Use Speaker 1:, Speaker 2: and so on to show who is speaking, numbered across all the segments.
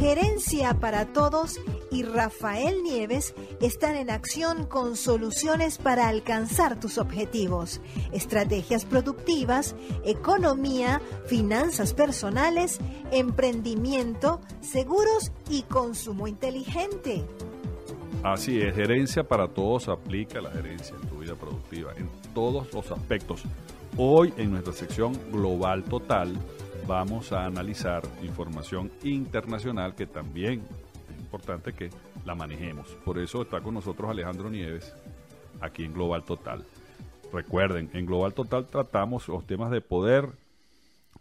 Speaker 1: Gerencia para Todos y Rafael Nieves están en acción con soluciones para alcanzar tus objetivos, estrategias productivas, economía, finanzas personales, emprendimiento, seguros y consumo inteligente.
Speaker 2: Así es, gerencia para todos aplica la gerencia en tu vida productiva, en todos los aspectos. Hoy en nuestra sección Global Total, vamos a analizar información internacional que también es importante que la manejemos. Por eso está con nosotros Alejandro Nieves aquí en Global Total. Recuerden, en Global Total tratamos los temas de poder,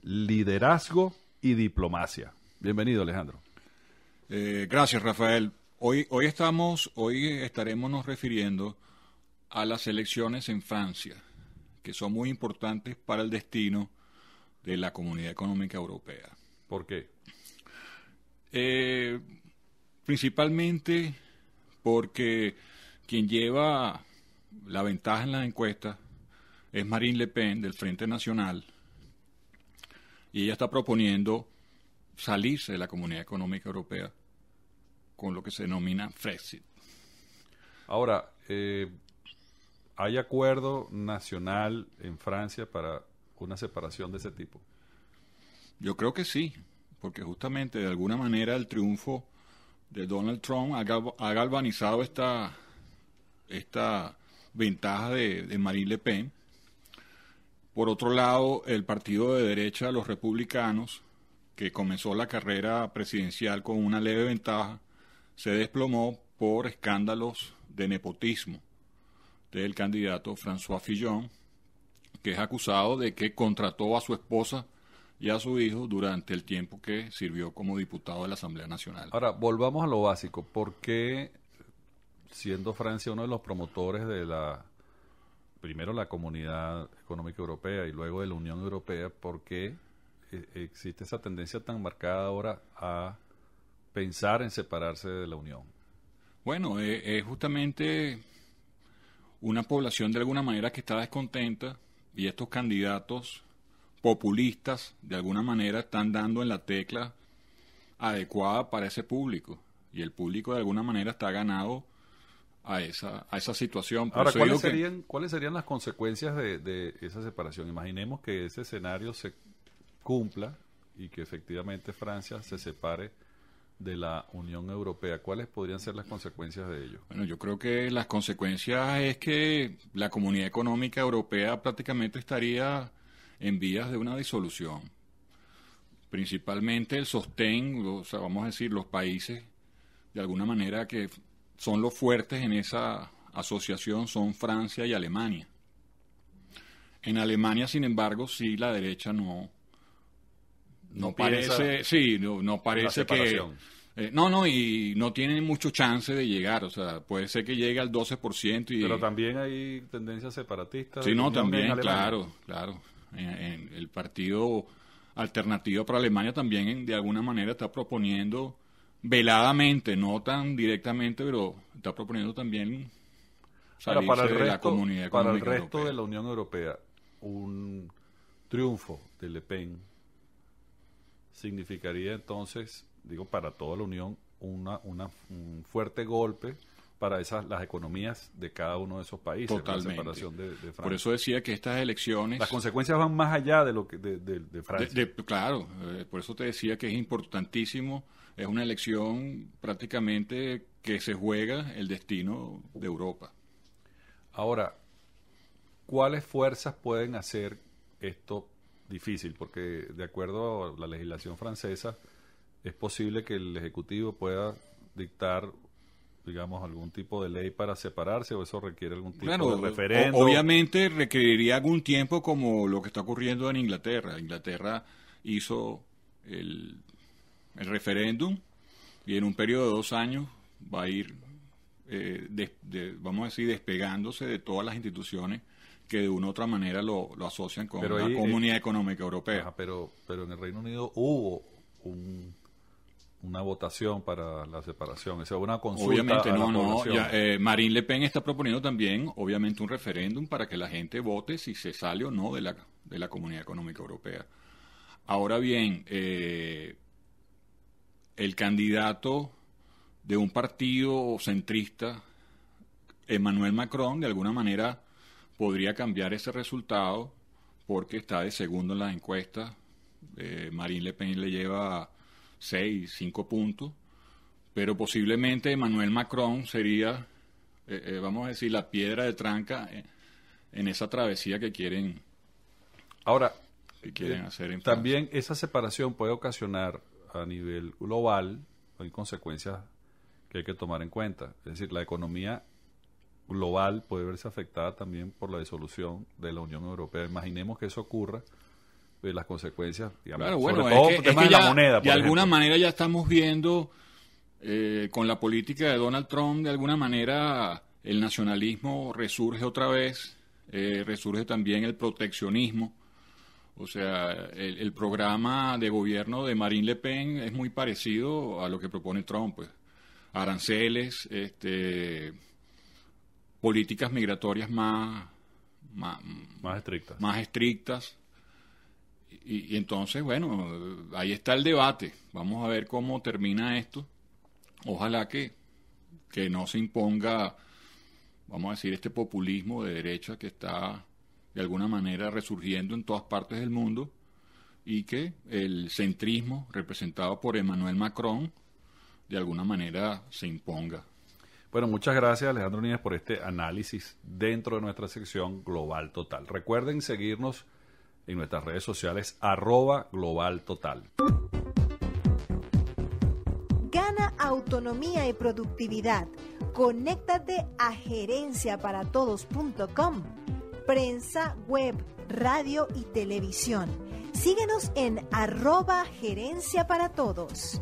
Speaker 2: liderazgo y diplomacia. Bienvenido, Alejandro. Eh, gracias, Rafael.
Speaker 3: Hoy, hoy estamos, hoy estaremos nos refiriendo a las elecciones en Francia, que son muy importantes para el destino de la Comunidad Económica Europea. ¿Por qué? Eh, principalmente porque quien lleva la ventaja en las encuestas es Marine Le Pen del Frente Nacional y ella está proponiendo salirse de la Comunidad Económica Europea con lo
Speaker 2: que se denomina Frexit. Ahora, eh, ¿hay acuerdo nacional en Francia para una separación de ese tipo? Yo creo que sí, porque justamente de alguna manera el triunfo de Donald
Speaker 3: Trump ha, galvanizado esta, esta ventaja de, de Marine Le Pen. Por otro lado, el partido de derecha, los republicanos, que comenzó la carrera presidencial con una leve ventaja, se desplomó por escándalos de nepotismo del candidato François Fillon, que es acusado de que contrató a su esposa y a
Speaker 2: su hijo durante el tiempo que sirvió como diputado de la Asamblea Nacional. Ahora, volvamos a lo básico. ¿Por qué, siendo Francia uno de los promotores de la, primero la Comunidad Económica Europea y luego de la Unión Europea, por qué eh, existe esa tendencia tan marcada ahora a pensar en separarse de la Unión? Bueno, eh, es justamente una población de alguna
Speaker 3: manera que está descontenta y estos candidatos populistas de alguna manera están dando en la tecla adecuada para ese público y el público de alguna manera está ganado a esa, a esa situación. Ahora, ¿cuáles, serían,
Speaker 2: ¿cuáles serían las consecuencias de, esa separación? Imaginemos que ese escenario se cumpla y que efectivamente Francia se separe de la Unión Europea. ¿Cuáles podrían ser las consecuencias de ello?
Speaker 3: Bueno, yo creo que las consecuencias es que la Comunidad Económica Europea prácticamente estaría en vías de una disolución. Principalmente el sostén, o sea, vamos a decir, los países de alguna manera que son los fuertes en esa asociación son Francia y Alemania. En Alemania, sin embargo, sí la derecha no,
Speaker 1: no, parece, sí,
Speaker 3: no, no parece que eh, no, no, y no tienen mucho chance de llegar, o sea, puede ser que llegue al 12% y... Pero también
Speaker 2: hay tendencias separatistas. Sí, no, también, claro,
Speaker 3: claro. el partido alternativo para Alemania también, de alguna manera, está proponiendo veladamente, no tan directamente, pero está proponiendo también para el resto, la comunidad Para el resto
Speaker 2: de la Unión Europea, un triunfo de Le Pen significaría entonces digo para toda la Unión, una, una, un fuerte golpe para esas las economías de cada uno de esos países. Por eso decía que estas elecciones las consecuencias van más allá de lo que de, Francia.
Speaker 3: claro, eh, por eso te decía que es importantísimo. Es una elección prácticamente
Speaker 2: que se juega el destino de Europa. Ahora, ¿cuáles fuerzas pueden hacer esto difícil? Porque de acuerdo a la legislación francesa es posible que el Ejecutivo pueda dictar digamos, algún tipo de ley para separarse o eso requiere algún tipo de referéndum? Obviamente
Speaker 3: requeriría algún tiempo como lo que está ocurriendo en Inglaterra. Inglaterra hizo el, referéndum y en un periodo de dos años va a ir, eh, vamos a decir, despegándose de todas las instituciones que de una u otra manera lo, asocian con la eh, comunidad
Speaker 2: económica europea. pero, pero en el Reino Unido hubo un una votación para la separación, Esa es una consulta. Obviamente, no, no. Eh,
Speaker 3: Marine Le Pen está proponiendo también, obviamente, un referéndum para que la gente vote si se sale o no de la, de la Comunidad Económica Europea. Ahora bien, eh, el candidato de un partido centrista, Emmanuel Macron, de alguna manera podría cambiar ese resultado porque está de segundo en las encuestas. Eh, Marine Le Pen le lleva seis, cinco puntos, pero posiblemente Emmanuel Macron sería, eh, eh, vamos a decir, la piedra de tranca en esa travesía que quieren, Ahora,
Speaker 2: que quieren eh, hacer. también esa separación puede ocasionar a nivel global, hay consecuencias que hay que tomar en cuenta. Es decir, la economía global puede verse afectada también por la disolución de la Unión Europea. Imaginemos que eso ocurra pues, las consecuencias, digamos, de moneda. de alguna
Speaker 3: manera ya estamos viendo
Speaker 2: eh, con la
Speaker 3: política de Donald Trump, de alguna manera el nacionalismo resurge otra vez, eh, resurge también el proteccionismo. O sea, el, programa de gobierno de Marine Le Pen es muy parecido a lo que propone Trump. Pues. Aranceles, este, políticas migratorias más, estrictas. Más estrictas y, entonces, bueno, ahí está el debate. Vamos a ver cómo termina esto. Ojalá que, que no se imponga, vamos a decir, este populismo de derecha que está de alguna manera resurgiendo en todas partes del mundo y que el centrismo representado por Emmanuel Macron de alguna manera se
Speaker 2: imponga. Bueno, muchas gracias Alejandro Núñez por este análisis dentro de nuestra sección Global Total. Recuerden seguirnos en nuestras redes sociales arroba global total.
Speaker 1: Gana autonomía y productividad. Conéctate a gerenciaparatodos.com. Prensa, web, radio y televisión. Síguenos en arroba gerencia para todos